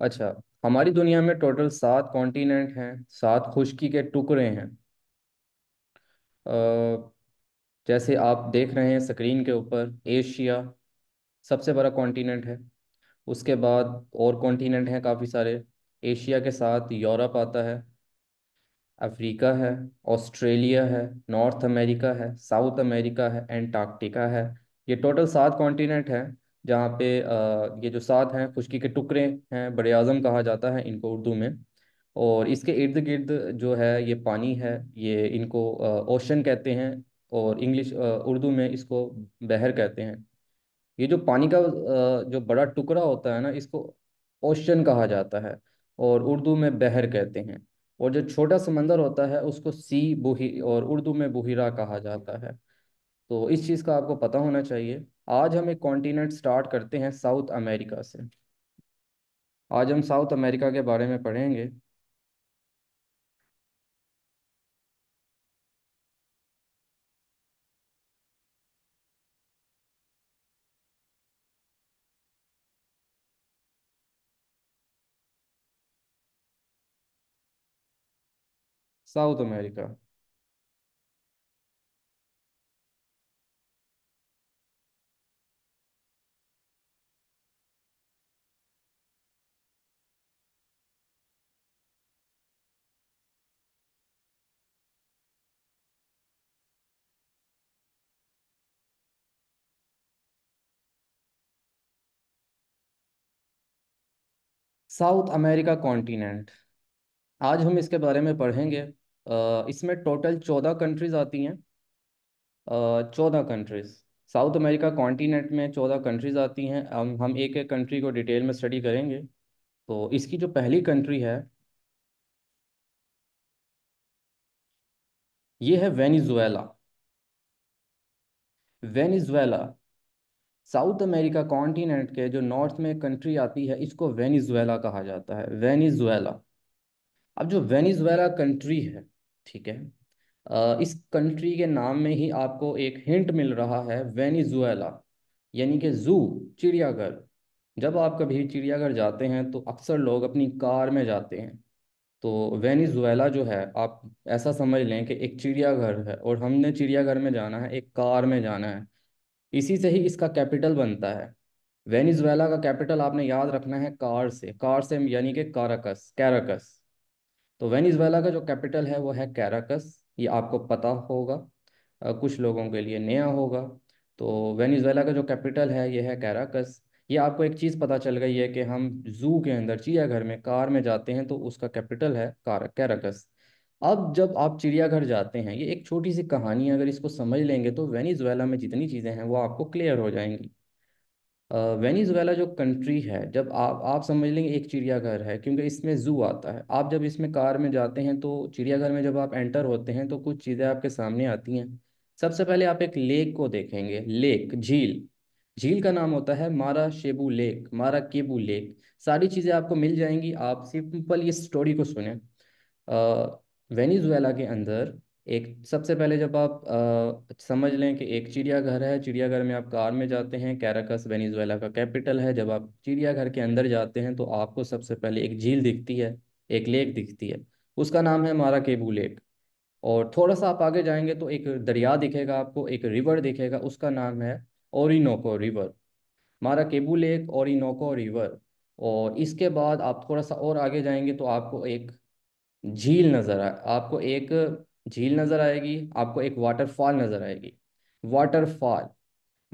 अच्छा हमारी दुनिया में टोटल सात कॉन्टिनेंट हैं सात खुशकी के टुकड़े हैं जैसे आप देख रहे हैं स्क्रीन के ऊपर एशिया सबसे बड़ा कॉन्टिनेंट है उसके बाद और कॉन्टिनेंट हैं काफ़ी सारे एशिया के साथ यूरोप आता है अफ्रीका है ऑस्ट्रेलिया है नॉर्थ अमेरिका है साउथ अमेरिका है एंटार्क्टिका है ये टोटल सात कॉन्टिनेंट हैं जहाँ पे ये जो सात हैं खुशकी के टुकड़े हैं बड़े आज़म कहा जाता है इनको उर्दू में और इसके इर्द गिर्द जो है ये पानी है ये इनको ओशन कहते हैं और इंग्लिश उर्दू में इसको बहर कहते हैं ये जो पानी का जो बड़ा टुकड़ा होता है ना इसको ओशन कहा जाता है और उर्दू में बहर कहते हैं और जो छोटा समंदर होता है उसको सी बुही और उर्दू में बुहिरा कहा जाता है तो इस चीज़ का आपको पता होना चाहिए आज हम एक कॉन्टिनेंट स्टार्ट करते हैं साउथ अमेरिका से आज हम साउथ अमेरिका के बारे में पढ़ेंगे South America South America continent आज हम इसके बारे में पढ़ेंगे इसमें टोटल चौदह कंट्रीज आती हैं चौदह कंट्रीज साउथ अमेरिका कॉन्टिनेंट में चौदह कंट्रीज आती हैं हम हम एक एक कंट्री को डिटेल में स्टडी करेंगे तो इसकी जो पहली कंट्री है ये है Venezuela Venezuela South America continent के जो नॉर्थ में कंट्री आती है इसको वेनिजुएला कहा जाता है वेनिजुएला अब जो वेनिजुएला कंट्री है ठीक है इस कंट्री के नाम में ही आपको एक हिंट मिल रहा है वेनिजुएला यानी कि जू चिड़ियाघर जब आप कभी चिड़ियाघर जाते हैं तो अक्सर लोग अपनी कार में जाते हैं तो वेनिजुएला जो है आप ऐसा समझ लें कि एक चिड़ियाघर है और हमने चिड़ियाघर में जाना है एक कार में जाना है इसी से ही इसका कैपिटल बनता है वेनिजुएला का कैपिटल आपने याद रखना है कार से कार से यानी कि काराकस कैराकस तो वेनिजुएला का जो कैपिटल है वो है कैराकस ये आपको पता होगा आ, कुछ लोगों के लिए नया होगा तो वेनिजुएला का जो कैपिटल है ये है कैराकस ये आपको एक चीज़ पता चल गई है कि हम जू के अंदर चिड़ियाघर में कार में जाते हैं तो उसका कैपिटल है कार कैराकस अब जब आप चिड़ियाघर जाते हैं ये एक छोटी सी कहानी है अगर इसको समझ लेंगे तो वेनिजुएला में जितनी चीज़ें हैं वो आपको क्लियर हो जाएंगी वेनिजुएला जो कंट्री है जब आप आप समझ लेंगे एक चिड़ियाघर है क्योंकि इसमें जू आता है आप जब इसमें कार में जाते हैं तो चिड़ियाघर में जब आप एंटर होते हैं तो कुछ चीज़ें आपके सामने आती हैं सबसे पहले आप एक लेक को देखेंगे लेक झील झील का नाम होता है मारा शेबू लेक मारा केबू लेक सारी चीज़ें आपको मिल जाएंगी आप सिंपल ये स्टोरी को सुने वेनिजुएला के अंदर एक सबसे पहले जब आप आ, समझ लें कि एक चिड़ियाघर है चिड़ियाघर में आप कार में जाते हैं कैराकस वेनिजुएला का कैपिटल है जब आप चिड़ियाघर के अंदर जाते हैं तो आपको सबसे पहले एक झील दिखती है एक लेक दिखती है उसका नाम है मारा केबू लेक और थोड़ा सा आप आगे जाएंगे तो एक दरिया दिखेगा आपको एक रिवर दिखेगा उसका नाम है ओरिनोको रिवर मारा केबू लेक ओरिनोको रिवर और इसके बाद आप थोड़ा सा और आगे जाएंगे तो आपको एक झील नज़र आ आपको एक झील नज़र आएगी आपको एक वाटरफॉल नज़र आएगी वाटरफॉल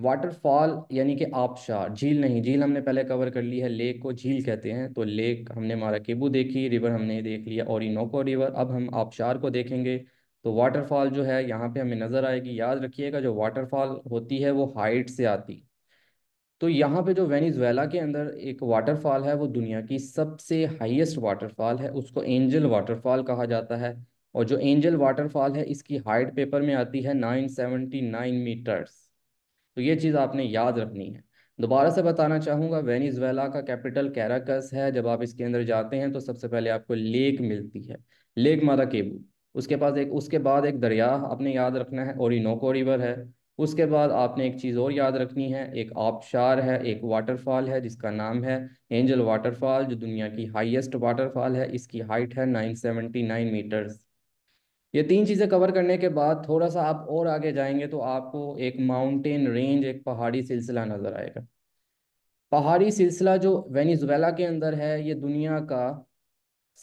वाटरफॉल यानी कि आबशार झील नहीं झील हमने पहले कवर कर ली है लेक को झील कहते हैं तो लेक हमने केबू देखी रिवर हमने देख लिया और इनोको रिवर अब हम आबशार को देखेंगे तो वाटरफॉल जो है यहाँ पे हमें नज़र आएगी याद रखिएगा जो वाटरफॉल होती है वो हाइट से आती तो यहाँ पे जो वेनिजुएला के अंदर एक वाटरफॉल है वो दुनिया की सबसे हाईएस्ट वाटरफॉल है उसको एंजल वाटरफॉल कहा जाता है और जो एंजल वाटरफॉल है इसकी हाइट पेपर में आती है 979 मीटर्स तो ये चीज़ आपने याद रखनी है दोबारा से बताना चाहूँगा वेनिजुएला का कैपिटल कैराकस है जब आप इसके अंदर जाते हैं तो सबसे पहले आपको लेक मिलती है लेक मादा केबू उसके पास एक उसके बाद एक दरिया आपने याद रखना है इनोको रिवर है उसके बाद आपने एक चीज़ और याद रखनी है एक आबशार है एक वाटरफॉल है जिसका नाम है एंजल वाटरफॉल जो दुनिया की हाईएस्ट वाटरफॉल है इसकी हाइट है 979 मीटर्स ये तीन चीज़ें कवर करने के बाद थोड़ा सा आप और आगे जाएंगे तो आपको एक माउंटेन रेंज एक पहाड़ी सिलसिला नज़र आएगा पहाड़ी सिलसिला जो वेनेजुएला के अंदर है ये दुनिया का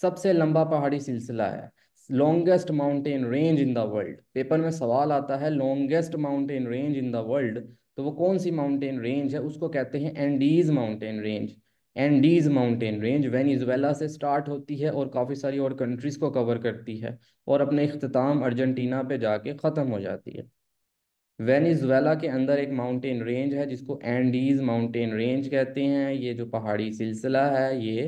सबसे लंबा पहाड़ी सिलसिला है longest mountain range in the world paper में सवाल आता है longest mountain range in the world तो वो कौन सी माउंटेन रेंज है उसको कहते हैं Andes mountain range Andes mountain range Venezuela से स्टार्ट होती है और काफ़ी सारी और कंट्रीज़ को कवर करती है और अपने अख्ताम अर्जेंटीना पे जाके ख़त्म हो जाती है वेनिजुएला के अंदर एक माउंटेन रेंज है जिसको एंडीज माउंटेन रेंज कहते हैं ये जो पहाड़ी सिलसिला है ये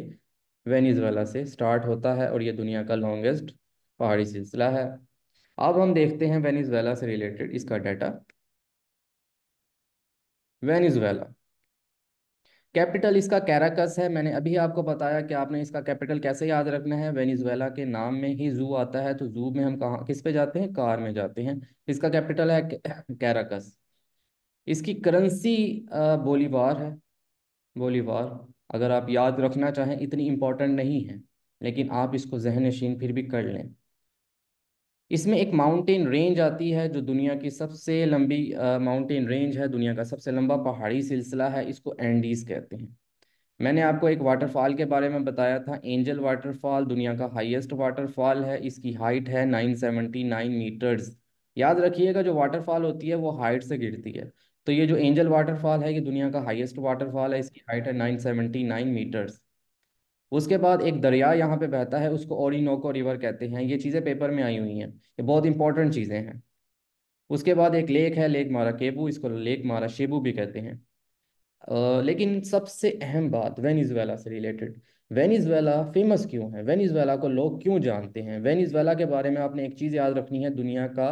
वेनिजुएला से स्टार्ट होता है और ये दुनिया का लॉन्गेस्ट पहाड़ी सिलसिला है अब हम देखते हैं वेनिजुएला से रिलेटेड इसका डाटा वेनिजुएला कैपिटल इसका कैराकस है मैंने अभी आपको बताया कि आपने इसका कैपिटल कैसे याद रखना है वेनिजुएला के नाम में ही जू आता है तो जू में हम कहा किस पे जाते हैं कार में जाते हैं इसका कैपिटल है कैराकस इसकी करेंसी बोलीवार है बोलीवार अगर आप याद रखना चाहें इतनी इम्पोर्टेंट नहीं है लेकिन आप इसको जहन नशीन फिर भी कर लें इसमें एक माउंटेन रेंज आती है जो दुनिया की सबसे लंबी माउंटेन रेंज है दुनिया का सबसे लंबा पहाड़ी सिलसिला है इसको एंडीज कहते हैं मैंने आपको एक वाटरफॉल के बारे में बताया था एंजल वाटरफॉल दुनिया का हाईएस्ट वाटरफॉल है इसकी हाइट है 979 मीटर्स याद रखिएगा जो वाटरफॉल होती है वो हाइट से गिरती है तो ये जो एंजल वाटरफॉल है ये दुनिया का हाइएस्ट वाटरफॉल है इसकी हाइट है नाइन मीटर्स उसके बाद एक दरिया यहाँ पे बहता है उसको ओरिनोको रिवर कहते हैं ये चीज़ें पेपर में आई हुई हैं ये बहुत इंपॉर्टेंट चीज़ें हैं उसके बाद एक लेक है लेक मारा केबू इसको लेक मारा शेबू भी कहते हैं आ, लेकिन सबसे अहम बात वेनिजवेला से रिलेटेड वेनिजवेला फेमस क्यों है वेनिजवेला को लोग क्यों जानते हैं वेनिजवेला के बारे में आपने एक चीज़ याद रखनी है दुनिया का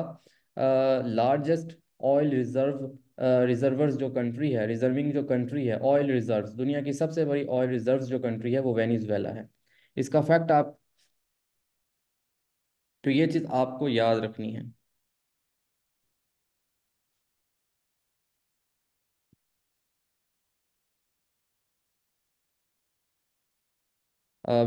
लार्जेस्ट ऑयल रिजर्व रिजर्वर्स जो कंट्री है रिजर्विंग जो कंट्री है ऑयल रिजर्व दुनिया की सबसे बड़ी ऑयल रिजर्व जो कंट्री है वो वेनिजुएला है इसका फैक्ट आप तो ये चीज़ आपको याद रखनी है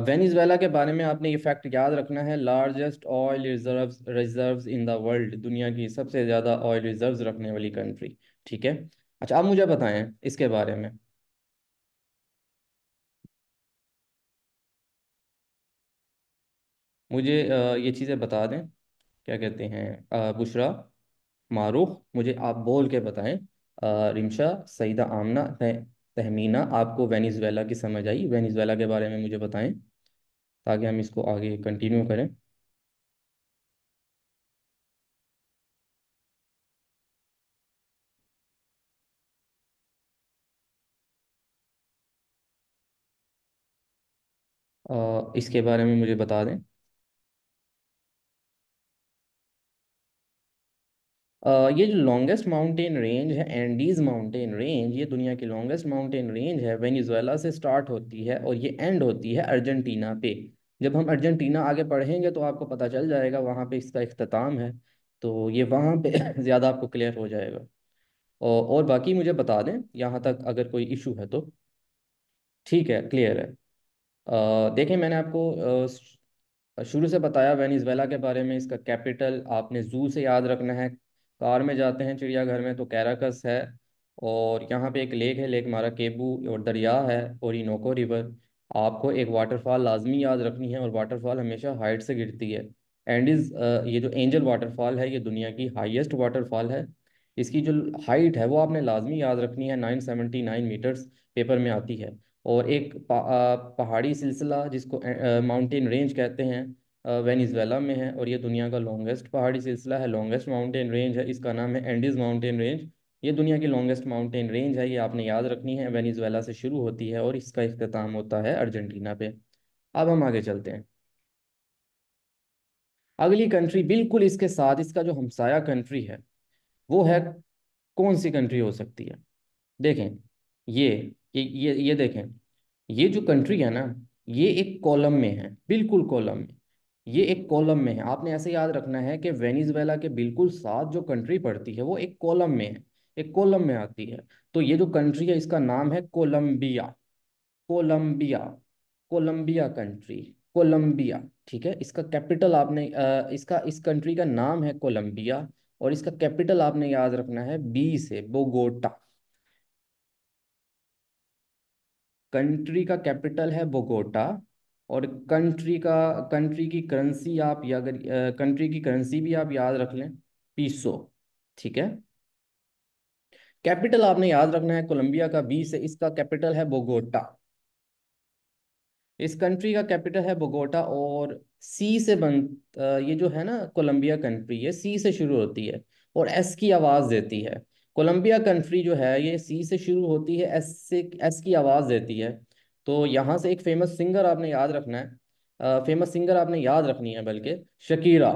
वेनिजुएला के बारे में आपने ये फैक्ट याद रखना है largest oil reserves reserves in the world दुनिया की सबसे ज़्यादा ऑयल रिजर्व्स रखने वाली कंट्री ठीक है अच्छा आप मुझे बताएं इसके बारे में मुझे ये चीज़ें बता दें क्या कहते हैं बुशरा मारूख मुझे आप बोल के बताएं रिमशा सईदा आमना तहमीना आपको वेनिजवेला की समझ आई वेनिजवेला के बारे में मुझे बताएं ताकि हम इसको आगे कंटिन्यू करें इसके बारे में मुझे बता दें ये जो लॉन्गेस्ट माउंटेन रेंज है एंडीज माउंटेन रेंज ये दुनिया की लॉन्गेस्ट माउंटेन रेंज है वेनेजुएला से स्टार्ट होती है और ये एंड होती है अर्जेंटीना पे जब हम अर्जेंटीना आगे पढ़ेंगे तो आपको पता चल जाएगा वहाँ पे इसका अख्ताम है तो ये वहाँ पे ज़्यादा आपको क्लियर हो जाएगा और बाकी मुझे बता दें यहाँ तक अगर कोई इशू है तो ठीक है क्लियर है देखिए मैंने आपको शुरू से बताया वेनिजवेला के बारे में इसका कैपिटल आपने जू से याद रखना है कार में जाते हैं चिड़ियाघर में तो कैराकस है और यहाँ पे एक लेक है लेक मारा केबू और दरिया है और इनोको रिवर आपको एक वाटरफॉल लाजमी याद रखनी है और वाटरफॉल हमेशा हाइट से गिरती है एंड इज ये जो एंजल वाटरफॉल है ये दुनिया की हाईएस्ट वाटरफॉल है इसकी जो हाइट है वो आपने लाजमी याद रखनी है nine seventy nine metres paper में आती है और एक पहाड़ी सिलसिला जिसको माउंटेन रेंज कहते हैं वेनिजवेला में है और ये दुनिया का लॉन्गेस्ट पहाड़ी सिलसिला है लॉन्गेस्ट माउंटेन रेंज है इसका नाम है एंडीज माउंटेन रेंज ये दुनिया की लॉन्गेस्ट माउंटेन रेंज है ये आपने याद रखनी है वेनिज़वेला से शुरू होती है और इसका अख्ताम होता है अर्जेंटीना पे अब हम आगे चलते हैं अगली कंट्री बिल्कुल इसके साथ इसका जो हमसाया कंट्री है वो है कौन सी कंट्री हो सकती है देखें ये ये ये ये देखें ये जो कंट्री है ना ये एक कॉलम में है बिल्कुल कॉलम में ये एक कॉलम में है आपने ऐसे याद रखना है कि वेनिजवेला के बिल्कुल साथ जो कंट्री पड़ती है वो एक कॉलम में है एक कॉलम में आती है तो ये जो कंट्री है इसका नाम है Colombia Colombia Colombia country Colombia ठीक है इसका कैपिटल आपने आ, इसका इस कंट्री का नाम है कोलम्बिया और इसका कैपिटल आपने याद रखना है बी से बोगोटा कंट्री का कैपिटल है बोगोटा और कंट्री का कंट्री की करेंसी आप या अगर कंट्री की करेंसी भी आप याद रख लें पीसो ठीक है कैपिटल आपने याद रखना है कोलंबिया का बीस है इसका कैपिटल है बोगोटा इस कंट्री का कैपिटल है बोगोटा और सी से बन ये जो है ना कोलंबिया कंट्री है सी से शुरू होती है और एस की आवाज़ देती है कोलंबिया कंट्री जो है ये सी से शुरू होती है एस से एस की आवाज़ देती है तो यहाँ से एक फेमस सिंगर आपने याद रखना है फेमस सिंगर आपने याद रखनी है बल्कि शकीरा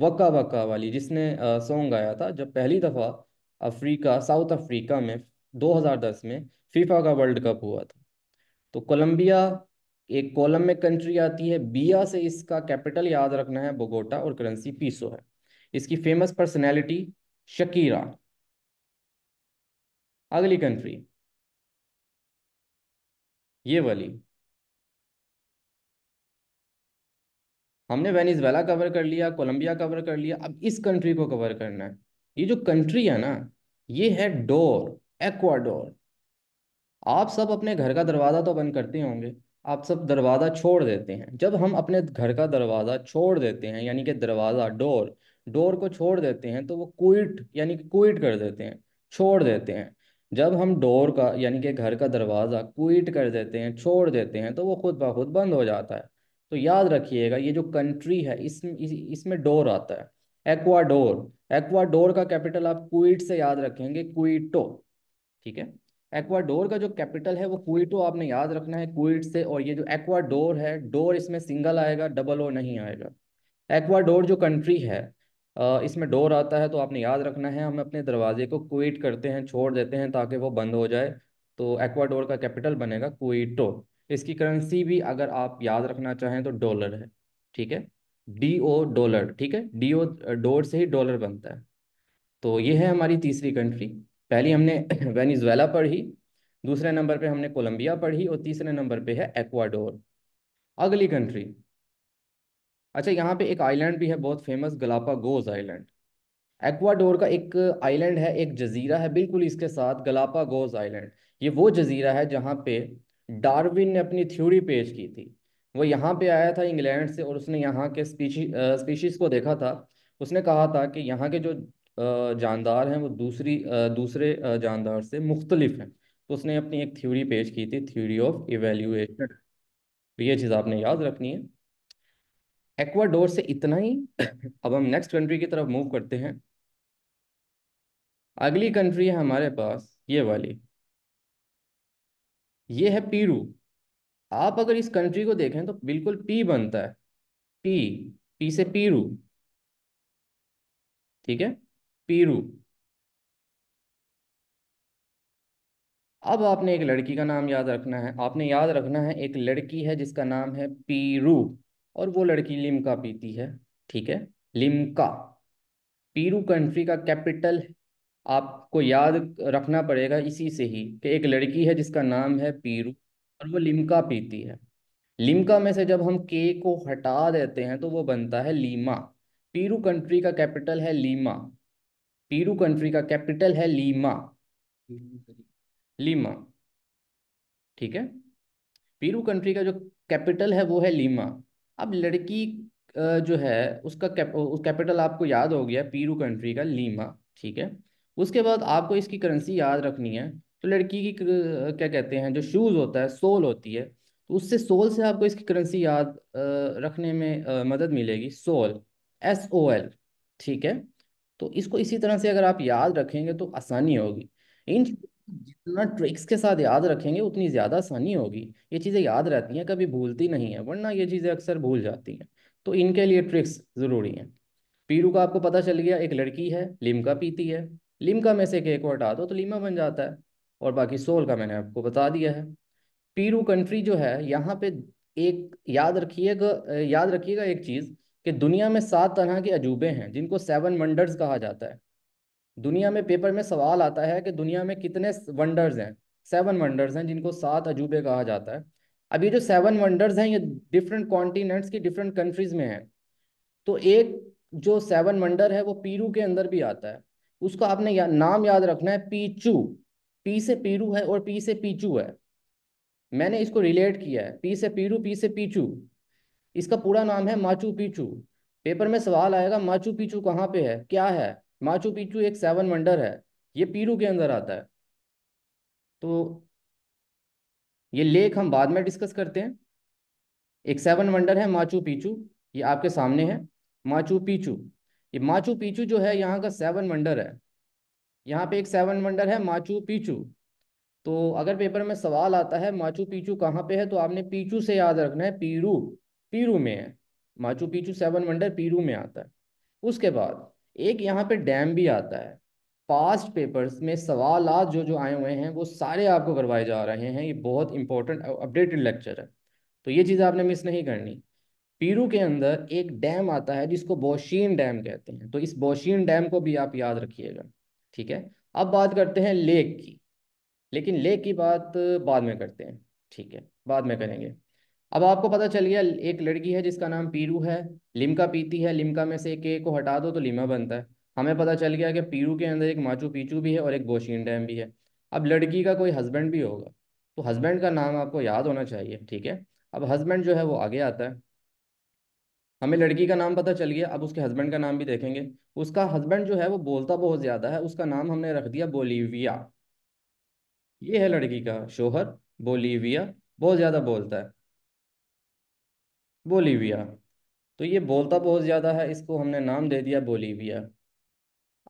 वक्का वक्का वाली जिसने सॉन्ग गाया था जब पहली दफ़ा अफ्रीका साउथ अफ्रीका में 2010 में फीफा का वर्ल्ड कप हुआ था तो कोलंबिया एक कोलम में कंट्री आती है बिया से इसका कैपिटल याद रखना है बोगोटा और करेंसी पीसो है इसकी फेमस पर्सनैलिटी शकीरा अगली कंट्री ये वाली हमने वेनिजवेला कवर कर लिया कोलंबिया कवर कर लिया अब इस कंट्री को कवर करना है ये जो कंट्री है ना ये है डोर एक्वाडोर आप सब अपने घर का दरवाज़ा तो बंद करते होंगे आप सब दरवाज़ा छोड़ देते हैं जब हम अपने घर का दरवाज़ा छोड़ देते हैं यानी कि दरवाज़ा डोर डोर को छोड़ देते हैं तो वो क्विट यानी कि क्विट कर देते हैं छोड़ देते हैं जब हम डोर का यानी कि घर का दरवाज़ा क्विट कर देते हैं छोड़ देते हैं तो वो खुद ब खुद बंद हो जाता है तो याद रखिएगा ये जो कंट्री है इसमें इस, इसमें डोर आता है एक्वाडोर एक्वाडोर का कैपिटल आप क्विट से याद रखेंगे क्विटो ठीक है एक्वाडोर का जो कैपिटल है वो क्विटो आपने याद रखना है क्विट से और ये जो एक्वाडोर है डोर इसमें सिंगल आएगा डबल ओ नहीं आएगा एक्वाडोर जो कंट्री है इसमें डोर आता है तो आपने याद रखना है हम अपने दरवाजे को क्विट करते हैं छोड़ देते हैं ताकि वो बंद हो जाए तो एक्वाडोर का कैपिटल बनेगा क्विटो इसकी करेंसी भी अगर आप याद रखना चाहें तो डॉलर है ठीक है डी ओ डॉलर ठीक है डी ओ डोर से ही डॉलर बनता है तो ये है हमारी तीसरी कंट्री पहली हमने वेनिजुएला पढ़ी दूसरे नंबर पे हमने कोलंबिया पढ़ी और तीसरे नंबर पे है एक्वाडोर अगली कंट्री अच्छा यहाँ पे एक आइलैंड भी है बहुत फेमस गोज आइलैंड एक्वाडोर का एक आइलैंड है एक जजीरा है बिल्कुल इसके साथ गलापा गोज़ आइलैंड ये वो जजीरा है जहाँ पे डार्विन ने अपनी थ्योरी पेश की थी वो यहाँ पे आया था इंग्लैंड से और उसने यहाँ के स्पीशी स्पीशीज़ को देखा था उसने कहा था कि यहाँ के जो जानदार हैं वो दूसरी दूसरे जानदार से मुख्तलिफ हैं तो उसने अपनी एक थ्योरी पेश की थी थ्योरी ऑफ इवेल्यूएशन ये चीज़ आपने याद रखनी है एक्वाडोर से इतना ही अब हम नेक्स्ट कंट्री की तरफ मूव करते हैं अगली कंट्री है हमारे पास ये वाली ये है पीरू आप अगर इस कंट्री को देखें तो बिल्कुल पी बनता है पी पी से पीरू ठीक है पीरू अब आपने एक लड़की का नाम याद रखना है आपने याद रखना है एक लड़की है जिसका नाम है पीरू और वो लड़की लिमका पीती है ठीक है लिमका पीरू कंट्री का कैपिटल आपको याद रखना पड़ेगा इसी से ही कि एक लड़की है जिसका नाम है पीरू और वो लिमका पीती है लिमका में से जब हम के को हटा देते हैं तो वो बनता है लीमा पीरू कंट्री का कैपिटल है लीमा पीरू कंट्री का कैपिटल है लीमा लीमा ठीक है पीरू कंट्री का जो कैपिटल है वो है लीमा अब लड़की जो है उसका कैप, उस कैपिटल आपको याद हो गया पीरू कंट्री का लीमा ठीक है उसके बाद आपको इसकी करेंसी याद रखनी है तो लड़की की क्या कहते हैं जो शूज़ होता है सोल होती है तो उससे सोल से आपको इसकी करेंसी याद रखने में मदद मिलेगी सोल एस ओ एल ठीक है तो इसको इसी तरह से अगर आप याद रखेंगे तो आसानी होगी इन जितना ट्रिक्स के साथ याद रखेंगे उतनी ज़्यादा आसानी होगी ये चीज़ें याद रहती हैं कभी भूलती नहीं है वरना ये चीज़ें अक्सर भूल जाती हैं तो इनके लिए ट्रिक्स ज़रूरी हैं पीरू का आपको पता चल गया एक लड़की है लिमका पीती है लिमका में से एक को हटा दो तो लीमा बन जाता है और बाकी सोल का मैंने आपको बता दिया है पीरू कंट्री जो है यहाँ पे एक याद रखिएगा याद रखिएगा एक चीज़ कि दुनिया में सात तरह के अजूबे हैं जिनको सेवन मंडर्स कहा जाता है दुनिया में पेपर में सवाल आता है कि दुनिया में कितने वंडर्स हैं सेवन वंडर्स हैं जिनको सात अजूबे कहा जाता है अब ये जो सेवन वंडर्स हैं ये डिफरेंट कॉन्टिनेंट्स की डिफरेंट कंट्रीज में हैं तो एक जो सेवन वंडर है वो पीरू के अंदर भी आता है उसका आपने या, नाम याद रखना है पीचू पी से पीरू है और पी से पीचू है मैंने इसको रिलेट किया है पी से पीरू पी से पीचू इसका पूरा नाम है माचू पीचू पेपर में सवाल आएगा माचू पीचू कहाँ पे है क्या है माचू पिचू एक सेवन वंडर है ये पीरू के अंदर आता है तो ये लेक हम बाद में डिस्कस करते हैं एक सेवन वंडर है माचू पिचू ये आपके सामने है माचू पिचू ये माचू पिचू जो है यहाँ का सेवन वंडर है यहाँ पे एक सेवन वंडर है माचू पिचू तो अगर पेपर में सवाल आता है माचू पिचू कहाँ पे है तो आपने पीचू से याद रखना है पीरू पीरू में है Machu Picchu seven wonder Peru में आता है उसके बाद एक यहाँ पे डैम भी आता है पास्ट पेपर्स में सवाल जो जो आए हुए हैं वो सारे आपको करवाए जा रहे हैं ये बहुत इंपॉर्टेंट अपडेटेड लेक्चर है तो ये चीज़ आपने मिस नहीं करनी पीरू के अंदर एक डैम आता है जिसको बोशीन डैम कहते हैं तो इस बोशीन डैम को भी आप याद रखिएगा ठीक है अब बात करते हैं लेक की लेकिन लेक की बात बाद में करते हैं ठीक है बाद में करेंगे अब आपको पता चल गया एक लड़की है जिसका नाम पीरू है लिमका पीती है लिमका में से एक को हटा दो तो लिमा बनता है हमें पता चल गया कि पीरू के अंदर एक माचू पीचू भी है और एक गोशीन डैम भी है अब लड़की का कोई हस्बैंड भी होगा तो हस्बैंड का नाम आपको याद होना चाहिए ठीक है अब हस्बैंड जो है वो आगे आता है हमें लड़की का नाम पता चल गया अब उसके हस्बैंड का नाम भी देखेंगे उसका हस्बैंड जो है वो बोलता बहुत ज़्यादा है उसका नाम हमने रख दिया बोलीविया ये है लड़की का शोहर बोलीविया बहुत ज़्यादा बोलता है बोलीविया तो ये बोलता बहुत ज़्यादा है इसको हमने नाम दे दिया बोलीविया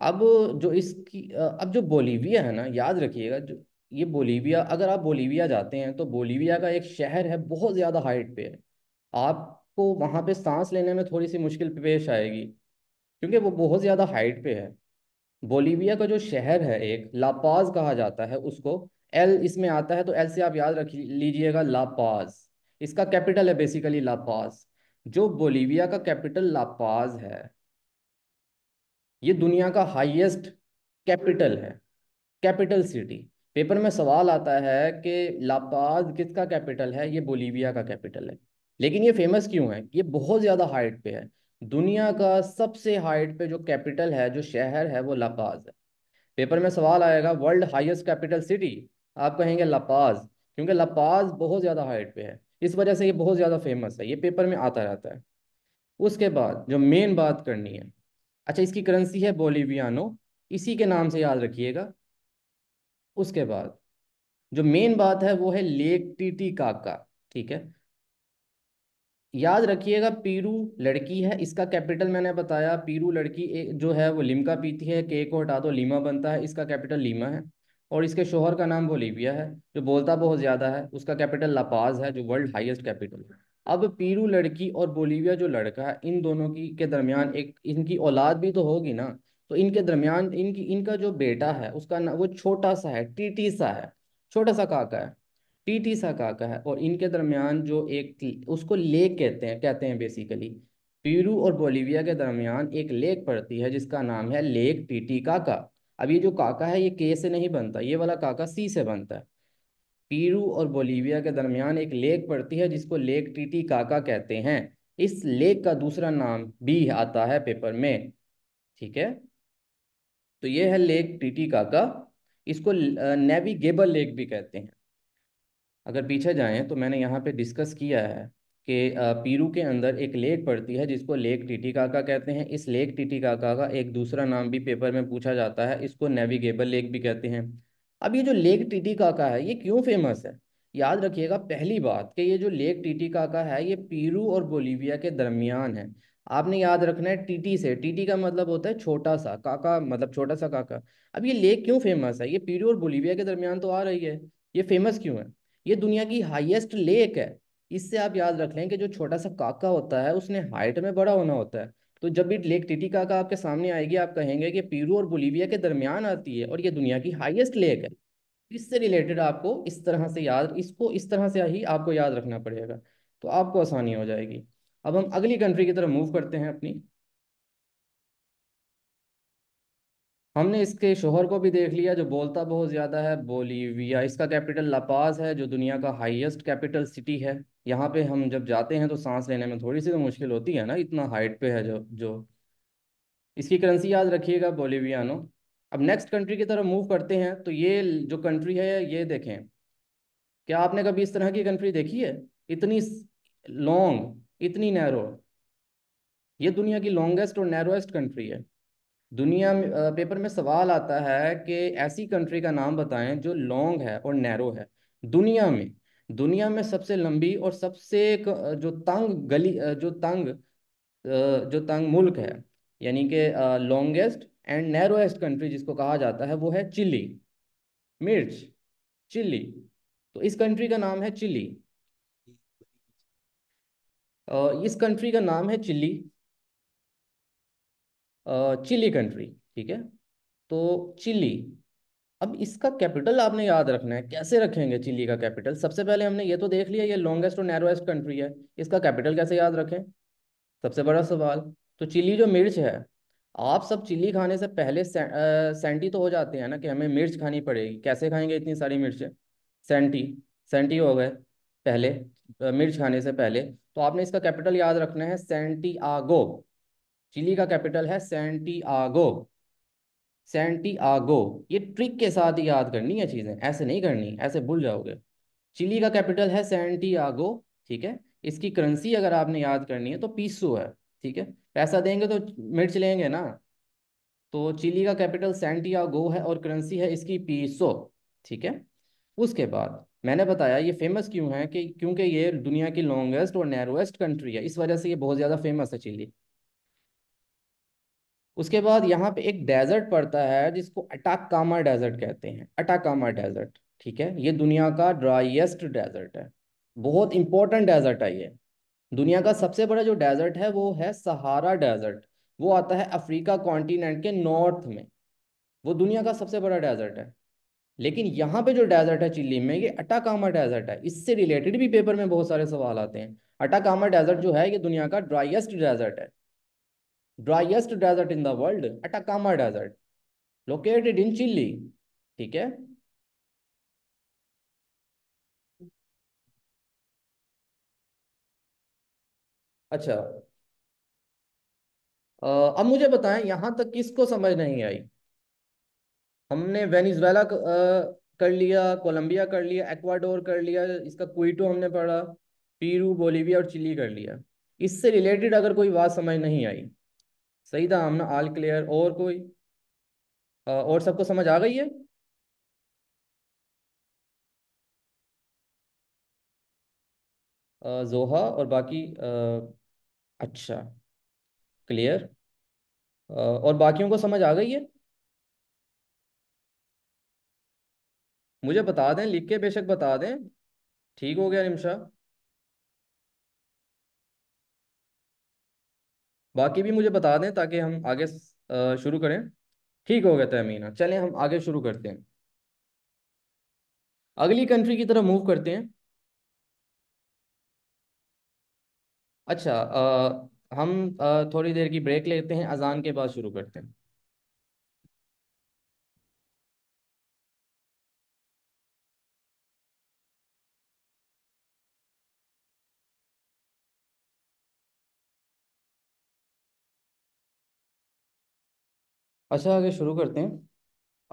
अब जो इसकी अब जो बोलीविया है ना याद रखिएगा जो ये बोलीविया अगर आप बोलीविया जाते हैं तो बोलीविया का एक शहर है बहुत ज़्यादा हाइट पे है आपको वहाँ पे सांस लेने में थोड़ी सी मुश्किल पेश आएगी क्योंकि वो बहुत ज़्यादा हाइट पे है बोलीविया का जो शहर है एक लापाज कहा जाता है उसको एल इसमें आता है तो एल से आप याद रख लीजिएगा लापाज इसका कैपिटल है बेसिकली लापास जो बोलीविया का कैपिटल लापाज है ये दुनिया का हाईएस्ट कैपिटल है कैपिटल सिटी पेपर में सवाल आता है कि लापाज किसका कैपिटल है ये बोलीविया का कैपिटल है लेकिन ये फेमस क्यों है ये बहुत ज़्यादा हाइट पे है दुनिया का सबसे हाइट पे जो कैपिटल है जो शहर है वो लापाज है पेपर में सवाल आएगा वर्ल्ड हाइएस्ट कैपिटल सिटी आप कहेंगे लापाज क्योंकि लापाज बहुत ज़्यादा हाइट पे है इस वजह से ये बहुत ज़्यादा फेमस है ये पेपर में आता रहता है उसके बाद जो मेन बात करनी है अच्छा इसकी करेंसी है बोलीवियानो इसी के नाम से याद रखिएगा उसके बाद जो मेन बात है वो है लेक टीटी काका ठीक है याद रखिएगा पीरू लड़की है इसका कैपिटल मैंने बताया पीरू लड़की जो है वो लिमका पीती है केक को हटा दो लीमा बनता है इसका कैपिटल लीमा है और इसके शोहर का नाम बोलीविया है जो बोलता बहुत ज़्यादा है उसका कैपिटल लापाज है जो वर्ल्ड हाईएस्ट कैपिटल है अब पीरू लड़की और बोलीविया जो लड़का है इन दोनों की के दरमियान एक इनकी औलाद भी तो होगी ना तो इनके दरमियान इनकी इनका जो बेटा है उसका ना वो छोटा सा है टीटी सा है छोटा सा काका है टीटी सा काका है और इनके दरमियान जो एक उसको लेक कहते हैं कहते हैं बेसिकली पीरू और बोलीविया के दरमियान एक लेक पड़ती है जिसका नाम है लेक टीटी काका अब ये जो काका है ये के से नहीं बनता ये वाला काका सी से बनता है पीरू और बोलीविया के दरमियान एक लेक पड़ती है जिसको लेक टीटी काका कहते हैं इस लेक का दूसरा नाम भी आता है पेपर में ठीक है तो ये है लेक टीटी काका इसको नेवी गेबल लेक भी कहते हैं अगर पीछे जाएं तो मैंने यहाँ पे डिस्कस किया है के पीरू के अंदर एक लेक पड़ती है जिसको लेक टिटिकाका कहते हैं इस लेक टिटिकाका का एक दूसरा नाम भी पेपर में पूछा जाता है इसको नेविगेबल लेक भी कहते हैं अब ये जो लेक टिटिकाका है ये क्यों फेमस है याद रखिएगा पहली बात कि ये जो लेक टिटिकाका है ये पीरू और बोलीविया के दरमियान है आपने याद रखना है टीटी से टीटी का मतलब होता है छोटा सा काका मतलब छोटा सा काका अब ये लेक क्यों फेमस है ये पीरू और बोलीविया के दरमियान तो आ रही है ये फेमस क्यों है ये दुनिया की हाईएस्ट लेक है इससे आप याद रख लें कि जो छोटा सा काका होता है उसने हाइट में बड़ा होना होता है तो जब भी लेक टिटी काका आपके सामने आएगी आप कहेंगे कि पीरू और बोलीविया के दरमियान आती है और ये दुनिया की हाइएस्ट लेक है इससे रिलेटेड आपको इस तरह से याद इसको इस तरह से ही आपको याद रखना पड़ेगा तो आपको आसानी हो जाएगी अब हम अगली कंट्री की तरफ मूव करते हैं अपनी हमने इसके शोहर को भी देख लिया जो बोलता बहुत ज़्यादा है बोलीविया इसका कैपिटल लापाज है जो दुनिया का हाईएस्ट कैपिटल सिटी है यहाँ पे हम जब जाते हैं तो सांस लेने में थोड़ी सी तो मुश्किल होती है ना इतना हाइट पे है जो जो इसकी करेंसी याद रखिएगा बोलीवियानो अब नेक्स्ट कंट्री की तरफ मूव करते हैं तो ये जो कंट्री है ये देखें क्या आपने कभी इस तरह की कंट्री देखी है इतनी लॉन्ग इतनी नैरो ये दुनिया की लॉन्गेस्ट और नैरोएस्ट कंट्री है दुनिया में पेपर में सवाल आता है कि ऐसी कंट्री का नाम बताएं जो लॉन्ग है और नैरो है दुनिया में दुनिया में सबसे लंबी और सबसे जो तंग गली जो तंग जो तंग मुल्क है यानी कि लॉन्गेस्ट एंड नैरोएस्ट कंट्री जिसको कहा जाता है वो है चिली मिर्च चिली तो इस कंट्री का नाम है चिली इस कंट्री का नाम है चिली चिली कंट्री ठीक है तो चिली अब इसका कैपिटल आपने याद रखना है कैसे रखेंगे चिली का कैपिटल सबसे पहले हमने ये तो देख लिया ये लॉन्गेस्ट और नैरोएस्ट कंट्री है इसका कैपिटल कैसे याद रखें सबसे बड़ा सवाल तो चिली जो मिर्च है आप सब चिली खाने से पहले सेंटी तो हो जाते हैं ना कि हमें मिर्च खानी पड़ेगी कैसे खाएंगे इतनी सारी मिर्चें सेंटी सेंटी हो गए पहले मिर्च खाने से पहले तो आपने इसका कैपिटल याद रखना है सेंटी आगो चिली का कैपिटल है सेंटियागो सेंटियागो ये ट्रिक के साथ ही याद करनी है चीज़ें ऐसे नहीं करनी ऐसे भूल जाओगे चिली का कैपिटल है सेंटियागो ठीक है इसकी करेंसी अगर आपने याद करनी है तो पीसो है ठीक है पैसा देंगे तो मिर्च लेंगे ना तो चिली का कैपिटल सेंटियागो है और करेंसी है इसकी पीसो ठीक है उसके बाद मैंने बताया ये फेमस क्यों है कि क्योंकि ये दुनिया की लॉन्गेस्ट और नैरोएस्ट कंट्री है इस वजह से ये बहुत ज़्यादा फेमस है चिली उसके बाद यहाँ पे एक डेजर्ट पड़ता है जिसको अटाकामा डेजर्ट कहते हैं अटाकामा डेजर्ट ठीक है ये दुनिया का ड्राइएस्ट डेजर्ट है बहुत इंपॉर्टेंट डेजर्ट है ये दुनिया का सबसे बड़ा जो डेजर्ट है वो है सहारा डेजर्ट वो आता है अफ्रीका कॉन्टिनेंट के नॉर्थ में वो दुनिया का सबसे बड़ा डेजर्ट है लेकिन यहाँ पे जो डेजर्ट है चिल्ली में ये अटाकामा डेजर्ट है इससे रिलेटेड भी पेपर में बहुत सारे सवाल आते हैं अटाकामा डेजर्ट जो है ये दुनिया का ड्राइएस्ट डेजर्ट है driest desert in the world Atacama desert located in Chile ठीक है अच्छा आ, अब मुझे बताएं यहां तक किसको समझ नहीं आई हमने वेनिजुएला कर लिया कोलंबिया कर लिया एक्वाडोर कर लिया इसका क्विटो हमने पढ़ा पीरू बोलीविया और चिली कर लिया इससे रिलेटेड अगर कोई बात समझ नहीं आई सही था हमने ऑल क्लियर और कोई आ, और सबको समझ आ गई है आ, जोहा और बाकी आ, अच्छा क्लियर और बाकियों को समझ आ गई है मुझे बता दें लिख के बेशक बता दें ठीक हो गया निमशा बाकी भी मुझे बता दें ताकि हम आगे शुरू करें ठीक हो गया था अमीना चलें हम आगे शुरू करते हैं अगली कंट्री की तरफ मूव करते हैं अच्छा आ, हम आ, थोड़ी देर की ब्रेक लेते हैं अजान के बाद शुरू करते हैं अच्छा आगे शुरू करते हैं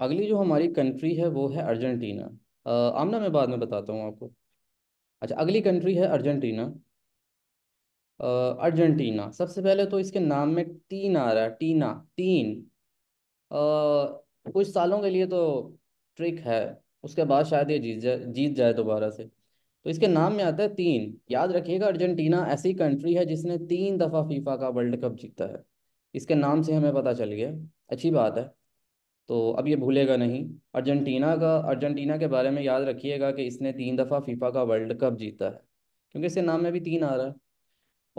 अगली जो हमारी कंट्री है वो है अर्जेंटीना आमना मैं बाद में बताता हूँ आपको अच्छा अगली कंट्री है अर्जेंटीना अर्जेंटीना सबसे पहले तो इसके नाम में तीन आ रहा है टीना तीन आ, कुछ सालों के लिए तो ट्रिक है उसके बाद शायद ये जीत जाए जीत जाए दोबारा से तो इसके नाम में आता है तीन याद रखिएगा अर्जेंटीना ऐसी कंट्री है जिसने तीन दफ़ा फीफा का वर्ल्ड कप जीता है इसके नाम से हमें पता चल गया अच्छी बात है तो अब ये भूलेगा नहीं अर्जेंटीना का अर्जेंटीना के बारे में याद रखिएगा कि इसने तीन दफ़ा फीफा का वर्ल्ड कप जीता है क्योंकि इसके नाम में भी तीन आ रहा है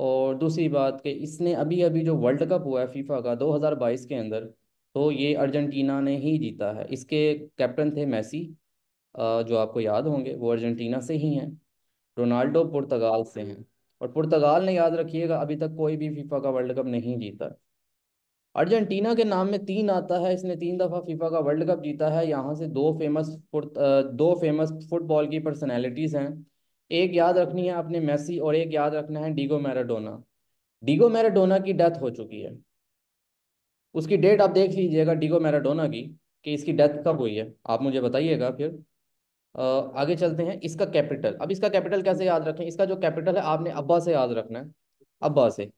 और दूसरी बात कि इसने अभी अभी जो वर्ल्ड कप हुआ है फीफा का 2022 के अंदर तो ये अर्जेंटीना ने ही जीता है इसके कैप्टन थे मैसी जो आपको याद होंगे वो अर्जेंटीना से ही हैं रोनाल्डो पुर्तगाल से हैं और पुर्तगाल ने याद रखिएगा अभी तक कोई भी फीफा का वर्ल्ड कप नहीं जीता अर्जेंटीना के नाम में तीन आता है इसने तीन दफ़ा फीफा का वर्ल्ड कप जीता है यहाँ से दो फेमस फुट दो फेमस फुटबॉल की पर्सनैलिटीज़ हैं एक याद रखनी है आपने मेसी और एक याद रखना है डीगो मैराडोना डीगो मैराडोना की डेथ हो चुकी है उसकी डेट आप देख लीजिएगा डीगो मैराडोना की कि इसकी डेथ कब हुई है आप मुझे बताइएगा फिर आगे चलते हैं इसका कैपिटल अब इसका कैपिटल कैसे याद रखें इसका जो कैपिटल है आपने अब्बा से याद रखना है अब्बा से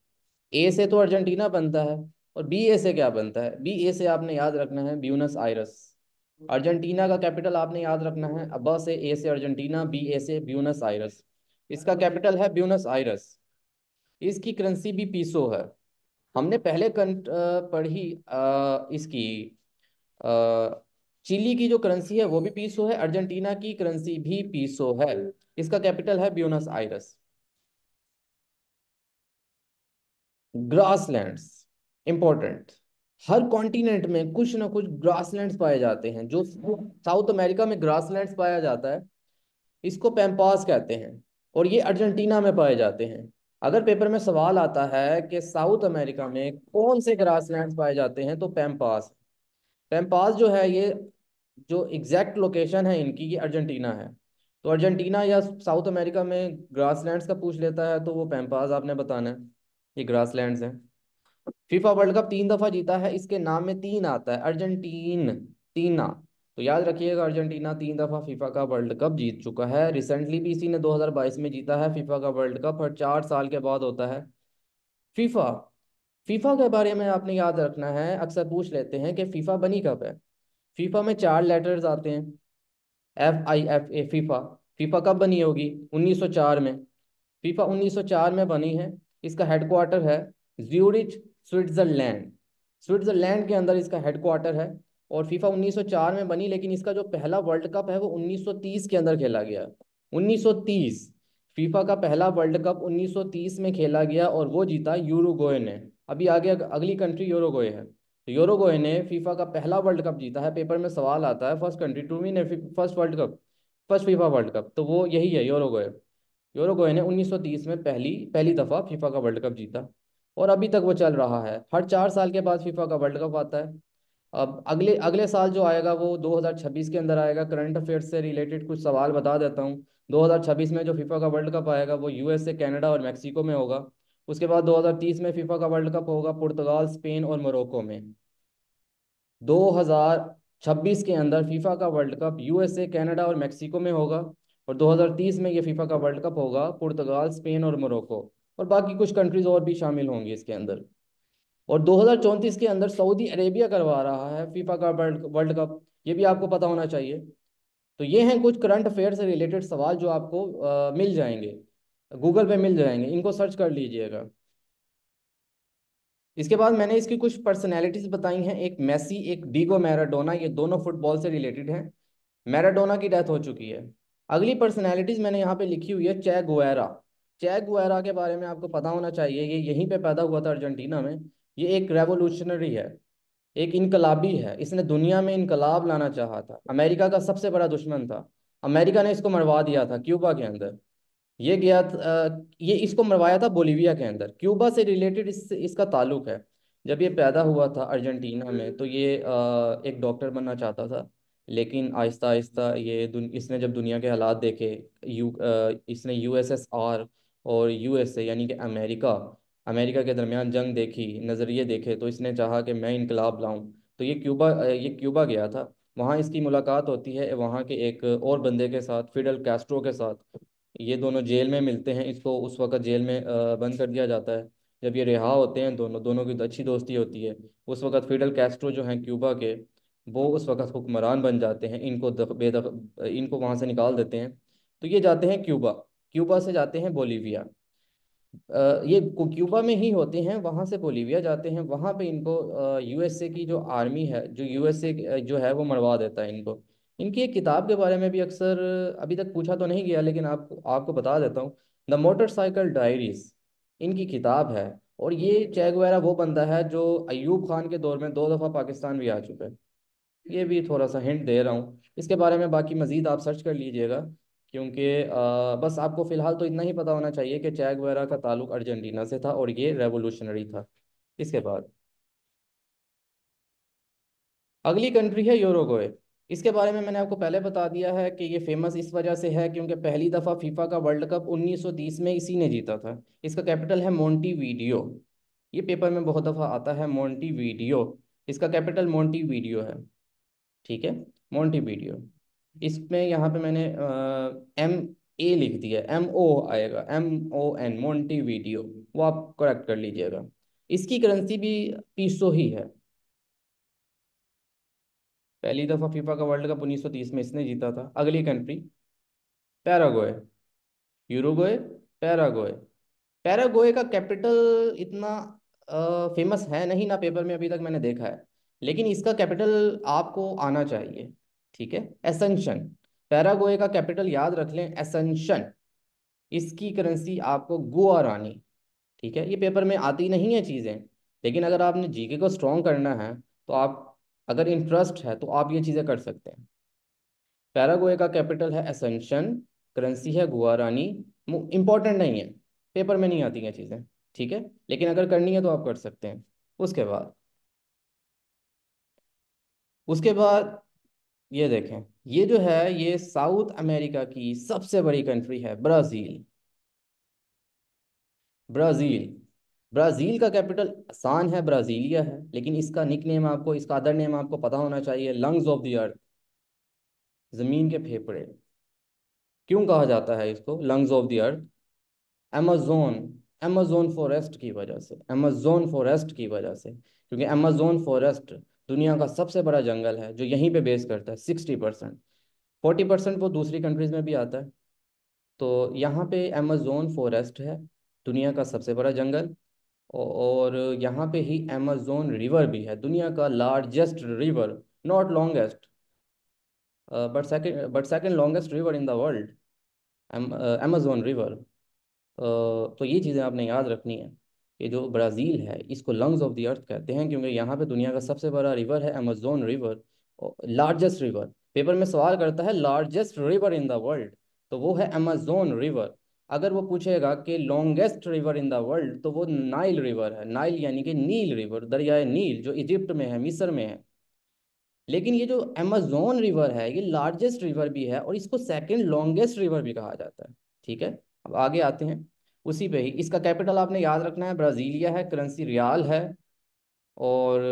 ए से तो अर्जेंटीना बनता है और बी ए से क्या बनता है बी ए से आपने याद रखना है ब्यूनस आयरस अर्जेंटीना का कैपिटल आपने याद रखना है अब से ए से अर्जेंटीना बी ए से ब्यूनस आयरस इसका कैपिटल है ब्यूनस आयरस इसकी करेंसी भी पीसो है हमने पहले कंट पढ़ी इसकी चिली की जो करेंसी है वो भी पीसो है अर्जेंटीना की करेंसी भी पीसो है इसका कैपिटल है ब्यूनस आयरस ग्रासलैंड्स इम्पोर्टेंट हर कॉन्टिनेंट में कुछ ना कुछ ग्रासलैंड्स पाए जाते हैं जो साउथ अमेरिका में ग्रासलैंड्स पाया जाता है इसको पैम्पास कहते हैं और ये अर्जेंटीना में पाए जाते हैं अगर पेपर में सवाल आता है कि साउथ अमेरिका में कौन से ग्रासलैंड्स पाए जाते हैं तो पैम्पास पैम्पास जो है ये जो एग्जैक्ट लोकेशन है इनकी ये अर्जेंटीना है तो अर्जेंटीना या साउथ अमेरिका में ग्रासलैंड्स का पूछ लेता है तो वो पैम्पास आपने बताना है ये ग्रासलैंड्स हैं फीफा वर्ल्ड कप तीन दफा जीता है इसके नाम में तीन आता है अर्जेंटीन तीना तो याद रखिएगा अर्जेंटीना तीन दफा फीफा का वर्ल्ड कप जीत चुका है रिसेंटली भी इसी ने 2022 में जीता है फीफा का वर्ल्ड कप और चार साल के बाद होता है फीफा फीफा के बारे में आपने याद रखना है अक्सर पूछ लेते हैं कि फीफा बनी कब है फीफा में चार लेटर्स आते हैं F I F A FIFA FIFA कब बनी होगी 1904 में फीफा 1904 में बनी है इसका हेडक्वार्टर है ज्यूरिच स्विट्जरलैंड स्विट्जरलैंड के अंदर इसका हेडक्वार्टर है और फीफा 1904 में बनी लेकिन इसका जो पहला वर्ल्ड कप है वो 1930 के अंदर खेला गया 1930 फीफा का पहला वर्ल्ड कप 1930 में खेला गया और वो जीता यूरोगोए ने अभी आगे अगली कंट्री यूरोगोए है तो यूरोगोए ने फीफा का पहला वर्ल्ड कप जीता है पेपर में सवाल आता है first country to mean first world cup first FIFA world cup तो वो यही है यूरोगोए यूरोगोए ने उन्नीस में पहली पहली दफ़ा फीफा का वर्ल्ड कप जीता और अभी तक वो चल रहा है हर चार साल के बाद फीफा का वर्ल्ड कप आता है अब अगले अगले साल जो आएगा वो 2026 के अंदर आएगा करंट अफेयर्स से रिलेटेड कुछ सवाल बता देता हूँ 2026 में जो फीफा का वर्ल्ड कप आएगा वो यूएसए कनाडा और मेक्सिको में होगा उसके बाद 2030 में फीफा का वर्ल्ड कप होगा पुर्तगाल स्पेन और मोरक्को में 2026 के अंदर फीफा का वर्ल्ड कप यूएसए कनाडा और मेक्सिको में होगा और 2030 में ये फीफा का वर्ल्ड कप होगा पुर्तगाल स्पेन और मोरक्को और बाकी कुछ कंट्रीज और भी शामिल होंगी इसके अंदर और दो के अंदर सऊदी अरेबिया करवा रहा है फीफा का वर्ल्ड कप ये भी आपको पता होना चाहिए तो ये हैं कुछ करंट अफेयर से रिलेटेड सवाल जो आपको आ, मिल जाएंगे गूगल पे मिल जाएंगे इनको सर्च कर लीजिएगा इसके बाद मैंने इसकी कुछ पर्सनैलिटीज बताई हैं एक मैसी एक डीगो मैराडोना ये दोनों फुटबॉल से रिलेटेड हैं मैराडोना की डेथ हो चुकी है अगली पर्सनैलिटीज मैंने यहाँ पे लिखी हुई है चै गुएरा चैक वगैरह के बारे में आपको पता होना चाहिए ये यहीं पे पैदा हुआ था अर्जेंटीना में ये एक रेवोल्यूशनरी है एक इनकलाबी है इसने दुनिया में इनकलाब लाना चाहा था अमेरिका का सबसे बड़ा दुश्मन था अमेरिका ने इसको मरवा दिया था क्यूबा के अंदर ये गया था, ये इसको मरवाया था बोलीविया के अंदर क्यूबा से रिलेटेड इस, इसका ताल्लुक है जब ये पैदा हुआ था अर्जेंटीना में तो ये एक डॉक्टर बनना चाहता था लेकिन आहिस्ता आहिस्ता ये इसने जब दुनिया के हालात देखे यू इसने यूएसएसआर और यूएसए यानी कि अमेरिका अमेरिका के दरमियान जंग देखी नज़रिए देखे तो इसने चाहा कि मैं इनकलाब लाऊं तो ये क्यूबा ये क्यूबा गया था वहाँ इसकी मुलाकात होती है वहाँ के एक और बंदे के साथ फिडल कैस्ट्रो के साथ ये दोनों जेल में मिलते हैं इसको उस वक्त जेल में बंद कर दिया जाता है जब ये रिहा होते हैं दोनों दोनों की अच्छी दोस्ती होती है उस वक्त फिडल कैस्ट्रो जो हैं क्यूबा के वो उस वक्त हुक्मरान बन जाते हैं इनको बेदख इनको वहाँ से निकाल देते हैं तो ये जाते हैं क्यूबा क्यूबा से जाते हैं बोलीविया ये क्यूबा में ही होते हैं वहाँ से बोलीविया जाते हैं वहाँ पे इनको यूएसए की जो आर्मी है जो यूएसए जो है वो मरवा देता है इनको इनकी एक किताब के बारे में भी अक्सर अभी तक पूछा तो नहीं गया लेकिन आप आपको बता देता हूँ द मोटरसाइकिल डायरीज इनकी किताब है और ये चैग वगैरह वो बंदा है जो अयूब खान के दौर में दो दफ़ा पाकिस्तान भी आ चुका है ये भी थोड़ा सा हिंट दे रहा हूँ इसके बारे में बाकी मज़ीद आप सर्च कर लीजिएगा क्योंकि बस आपको फ़िलहाल तो इतना ही पता होना चाहिए कि चैग वगैरह का ताल्लुक अर्जेंटीना से था और ये रेवोल्यूशनरी था इसके बाद अगली कंट्री है यूरोगोए इसके बारे में मैंने आपको पहले बता दिया है कि ये फेमस इस वजह से है क्योंकि पहली दफ़ा फीफा का वर्ल्ड कप 1930 में इसी ने जीता था इसका कैपिटल है मोंटी वीडियो ये पेपर में बहुत दफ़ा आता है मोंटी वीडियो इसका कैपिटल मोंटी वीडियो है ठीक है मोंटी वीडियो इसमें यहाँ पे मैंने एम ए लिख दिया एम ओ आएगा M O N Montevideo वो आप करेक्ट कर लीजिएगा इसकी करेंसी भी पीसो ही है पहली दफ़ा फीफा का वर्ल्ड कप उन्नीस में इसने जीता था अगली कंट्री पैरागोए यूरोगोए पैरागोए पैरागोए का कैपिटल इतना आ, फेमस है नहीं ना पेपर में अभी तक मैंने देखा है लेकिन इसका कैपिटल आपको आना चाहिए ठीक है एसेंशन पैरागोए का कैपिटल याद रख लें एसेंशन इसकी करेंसी आपको गोआ रानी ठीक है ये पेपर में आती नहीं है चीज़ें लेकिन अगर आपने जीके को स्ट्रॉन्ग करना है तो आप अगर इंटरेस्ट है तो आप ये चीज़ें कर सकते हैं पैरागोए का कैपिटल है एसेंशन करेंसी है गुआरानी इंपॉर्टेंट नहीं है पेपर में नहीं आती हैं चीज़ें ठीक है लेकिन अगर करनी है तो आप कर सकते हैं उसके बाद उसके बाद ये देखें ये जो है ये साउथ अमेरिका की सबसे बड़ी कंट्री है ब्राज़ील ब्राज़ील ब्राज़ील का कैपिटल आसान है ब्राज़ीलिया है लेकिन इसका निक नेम आपको इसका अदर नेम आपको पता होना चाहिए लंग्स ऑफ द अर्थ ज़मीन के फेफड़े क्यों कहा जाता है इसको lungs of the earth Amazon Amazon forest की वजह से अमेजोन फॉरेस्ट की वजह से क्योंकि अमेजोन फॉरेस्ट दुनिया का सबसे बड़ा जंगल है जो यहीं पे बेस करता है सिक्सटी परसेंट फोर्टी परसेंट वो दूसरी कंट्रीज़ में भी आता है तो यहाँ पे अमेजोन फॉरेस्ट है दुनिया का सबसे बड़ा जंगल और यहाँ पे ही अमेजोन रिवर भी है दुनिया का largest river not longest but second but second longest river in the world Amazon river तो ये चीज़ें आपने याद रखनी है ये जो ब्राज़ील है इसको लंग्स ऑफ द अर्थ कहते हैं क्योंकि यहाँ पे दुनिया का सबसे बड़ा रिवर है Amazon river largest river paper में सवाल करता है largest river in the world तो वो है अमेजोन रिवर अगर वो पूछेगा कि longest river in the world तो वो नाइल रिवर है नाइल यानी कि नील रिवर दरियाए नील जो इजिप्ट में है मिसर में है लेकिन ये जो अमेजोन रिवर है ये लार्जेस्ट रिवर भी है और इसको सेकेंड लॉन्गेस्ट रिवर भी कहा जाता है ठीक है अब आगे आते हैं उसी पे ही इसका कैपिटल आपने याद रखना है ब्राज़ीलिया है करेंसी रियाल है और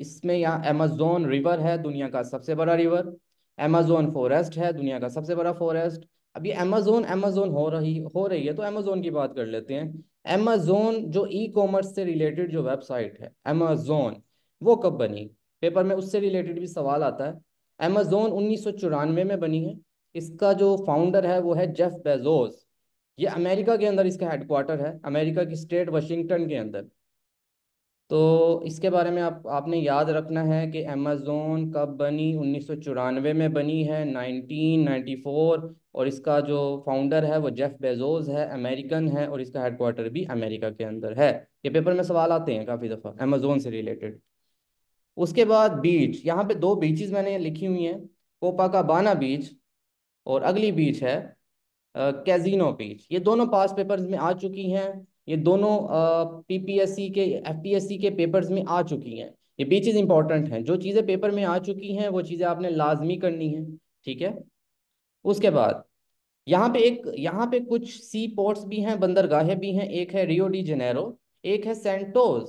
इसमें यहाँ अमेजोन रिवर है दुनिया का सबसे बड़ा रिवर अमेजोन फॉरेस्ट है दुनिया का सबसे बड़ा फॉरेस्ट अभी ये अमेजोन अमेजोन हो रही हो रही है तो अमेजोन की बात कर लेते हैं अमेजोन जो ई कॉमर्स से रिलेटेड जो वेबसाइट है अमेजोन वो कब बनी पेपर में उससे रिलेटेड भी सवाल आता है अमेजोन उन्नीस में बनी है इसका जो फाउंडर है वो है जेफ बेजोस ये अमेरिका के अंदर इसका हेडक्वार्टर है अमेरिका की स्टेट वाशिंगटन के अंदर तो इसके बारे में आप आपने याद रखना है कि अमेज़ोन कब बनी उन्नीस में बनी है 1994 और इसका जो फाउंडर है वो जेफ बेजोस है अमेरिकन है और इसका हेडक्वार्टर भी अमेरिका के अंदर है ये पेपर में सवाल आते हैं काफ़ी दफ़ा अमेज़ोन से रिलेटेड उसके बाद बीच यहाँ पे दो बीचेस मैंने लिखी हुई हैं कोपा का बाना बीच और अगली बीच है कैजीनो पेज ये दोनों पास पेपर्स में आ चुकी हैं ये दोनों पीपीएससी के एफपीएससी के पेपर्स में आ चुकी हैं ये भी चीज़ इंपॉर्टेंट है जो चीज़ें पेपर में आ चुकी हैं वो चीज़ें आपने लाजमी करनी है ठीक है उसके बाद यहाँ पे एक यहाँ पे कुछ सी पोर्ट्स भी हैं बंदरगाहें भी हैं एक है रियो डी जेनेरो एक है सेंटोज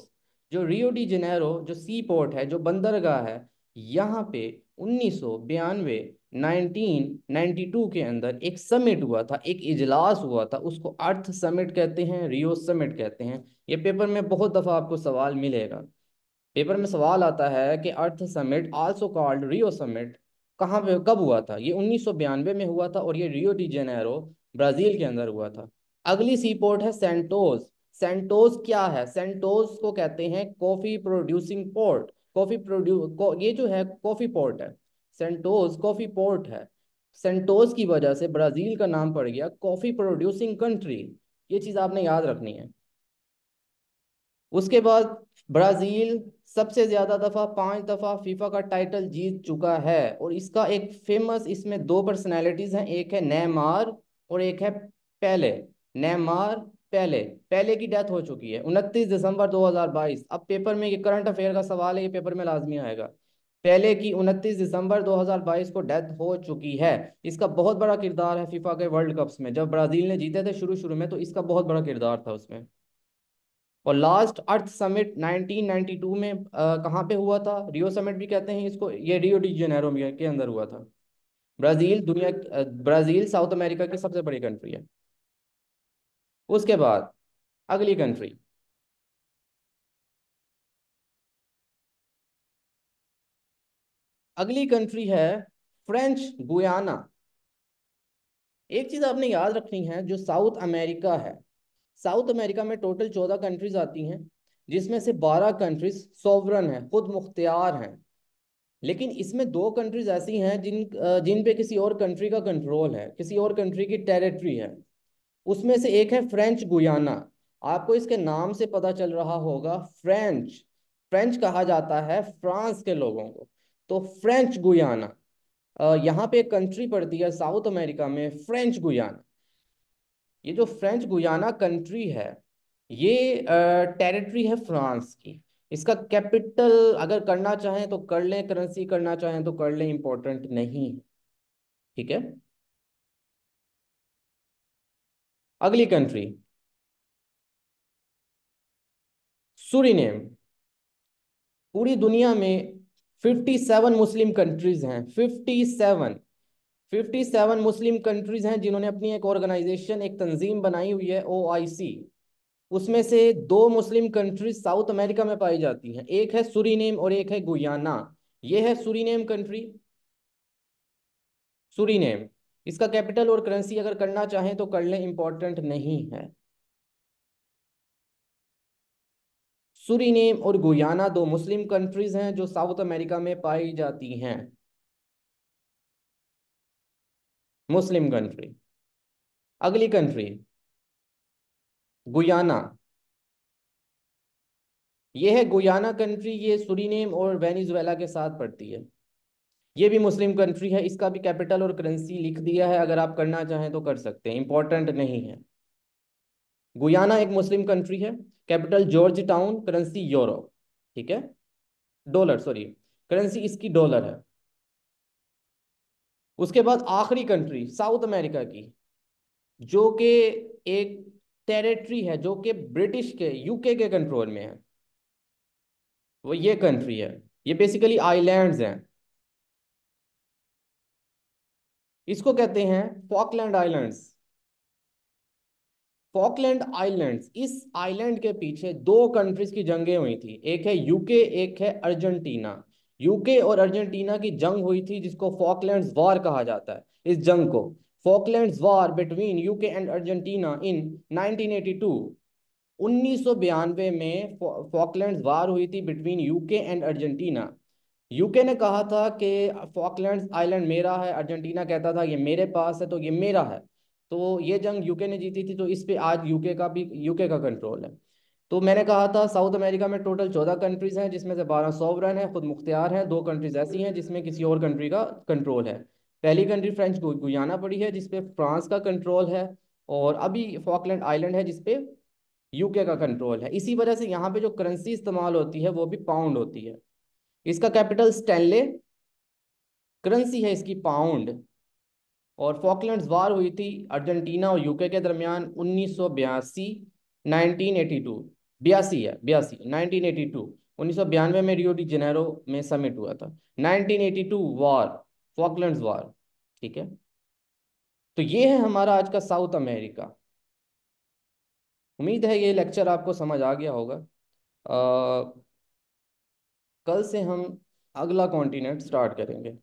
जो रियो डी जेनेरो जो सी पोर्ट है जो बंदरगाह है यहाँ पे उन्नीस सौ बयानवे नाइनटीन टू के अंदर एक समिट हुआ था एक इजलास हुआ था उसको अर्थ समिट कहते हैं रियो समिट कहते हैं ये पेपर में बहुत दफ़ा आपको सवाल मिलेगा पेपर में सवाल आता है कि earth summit also called Rio summit कहाँ पे कब हुआ था ये उन्नीस सौ बयानवे में हुआ था और ये रियो डी जेनेरो ब्राज़ील के अंदर हुआ था अगली सी पोर्ट है सेंटोस सेंटोस क्या है सेंटोस को कहते हैं कॉफ़ी प्रोड्यूसिंग पोर्ट कॉफी प्रोड्यू ये जो है कॉफी पोर्ट है सेंटोस कॉफी पोर्ट है सेंटोस की वजह से ब्राजील का नाम पड़ गया कॉफी प्रोड्यूसिंग कंट्री ये चीज आपने याद रखनी है उसके बाद ब्राजील सबसे ज्यादा दफा पांच दफा फीफा का टाइटल जीत चुका है और इसका एक फेमस इसमें दो पर्सनैलिटीज हैं एक है नैमार और एक है पेले नैमार पहले पहले की डेथ हो चुकी है उनतीस दिसंबर 2022 अब पेपर में ये करंट अफेयर का सवाल है ये पेपर में लाजमी आएगा पहले की उनतीस दिसंबर 2022 को डेथ हो चुकी है इसका बहुत बड़ा किरदार है फीफा के वर्ल्ड कप्स में जब ब्राज़ील ने जीते थे शुरू शुरू में तो इसका बहुत बड़ा किरदार था उसमें और लास्ट अर्थ समिट 1992 में कहाँ पे हुआ था रियो समिट भी कहते हैं इसको ये रियो डी जेनेरो के अंदर हुआ था ब्राज़ील दुनिया ब्राज़ील साउथ अमेरिका की सबसे बड़ी कंट्री है उसके बाद अगली कंट्री अगली कंट्री है फ्रेंच गुयाना एक चीज आपने याद रखनी है जो साउथ अमेरिका है साउथ अमेरिका में टोटल चौदह कंट्रीज आती हैं जिसमें से बारह कंट्रीज सॉवरन हैं खुद मुख्तियार हैं लेकिन इसमें दो कंट्रीज ऐसी हैं जिन जिन पे किसी और कंट्री का कंट्रोल है किसी और कंट्री की टेरिटरी है उसमें से एक है फ्रेंच गुयाना आपको इसके नाम से पता चल रहा होगा फ्रेंच फ्रेंच कहा जाता है फ्रांस के लोगों को तो फ्रेंच गुयाना यहाँ पे एक कंट्री पड़ती है साउथ अमेरिका में फ्रेंच गुयाना ये जो फ्रेंच गुयाना कंट्री है ये टेरिटरी है फ्रांस की इसका कैपिटल अगर करना चाहें तो कर लें करेंसी करना चाहें तो कर लें इम्पोर्टेंट नहीं है ठीक है अगली कंट्री सूरीनेम पूरी दुनिया में 57 मुस्लिम कंट्रीज हैं 57 57 मुस्लिम कंट्रीज हैं जिन्होंने अपनी एक ऑर्गेनाइजेशन एक तंजीम बनाई हुई है ओआईसी उसमें से दो मुस्लिम कंट्रीज साउथ अमेरिका में पाई जाती हैं एक है सूरीनेम और एक है गुयाना ये है सुरीनेम कंट्री सूरीनेम इसका कैपिटल और करेंसी अगर करना चाहें तो कर लें इंपॉर्टेंट नहीं है सुरीनेम और गुयाना दो मुस्लिम कंट्रीज हैं जो साउथ अमेरिका में पाई जाती हैं मुस्लिम कंट्री अगली कंट्री गुयाना यह है गुयाना कंट्री ये सुरीनेम और वेनिजुएला के साथ पड़ती है ये भी मुस्लिम कंट्री है इसका भी कैपिटल और करेंसी लिख दिया है अगर आप करना चाहें तो कर सकते हैं इंपॉर्टेंट नहीं है गुयाना एक मुस्लिम कंट्री है capital Georgetown currency euro ठीक है डॉलर सॉरी करेंसी इसकी डॉलर है उसके बाद आखिरी कंट्री साउथ अमेरिका की जो कि एक टेरिटरी है जो कि ब्रिटिश के यूके के कंट्रोल में है वो ये कंट्री है ये बेसिकली आइलैंड्स हैं इसको कहते हैं फॉकलैंड आइलैंड्स फॉकलैंड आइलैंड्स इस आइलैंड के पीछे दो कंट्रीज की जंगें हुई थी एक है यूके एक है अर्जेंटीना यूके और अर्जेंटीना की जंग हुई थी जिसको फॉकलैंड वॉर कहा जाता है इस जंग को Falkland war between UK and Argentina in 1982 1992 में फॉकलैंड वॉर हुई थी between UK and Argentina UK ने कहा था कि फॉकलैंड आइलैंड मेरा है अर्जेंटीना कहता था ये मेरे पास है तो ये मेरा है तो ये जंग यूके ने जीती थी तो इस पे आज यूके का भी यूके का कंट्रोल है तो मैंने कहा था साउथ अमेरिका में टोटल चौदह कंट्रीज हैं जिसमें से बारह सोवरन है खुद मुख्तियार हैं दो कंट्रीज ऐसी हैं जिसमें किसी और कंट्री का कंट्रोल है पहली कंट्री फ्रेंच गुजाना पड़ी है जिसपे फ्रांस का कंट्रोल है और अभी फॉकलैंड आइलैंड है जिसपे यूके का कंट्रोल है इसी वजह से यहाँ पे जो करेंसी इस्तेमाल होती है वो भी पाउंड होती है इसका कैपिटल स्टैनले करेंसी है इसकी पाउंड और फॉकलैंड वार हुई थी अर्जेंटीना और यूके के दरमियान उन्नीस सौ बयासी नाइनटीन एटी टू बयासी है बयासी नाइनटीन एटी टू उन्नीस सौ बयानवे में रियो डी जेनेरो में समिट हुआ था nineteen eighty two war Falkland war ठीक है तो ये है हमारा आज का साउथ अमेरिका उम्मीद है ये लेक्चर आपको समझ आ गया होगा आ, कल से हम अगला कॉन्टिनेंट स्टार्ट करेंगे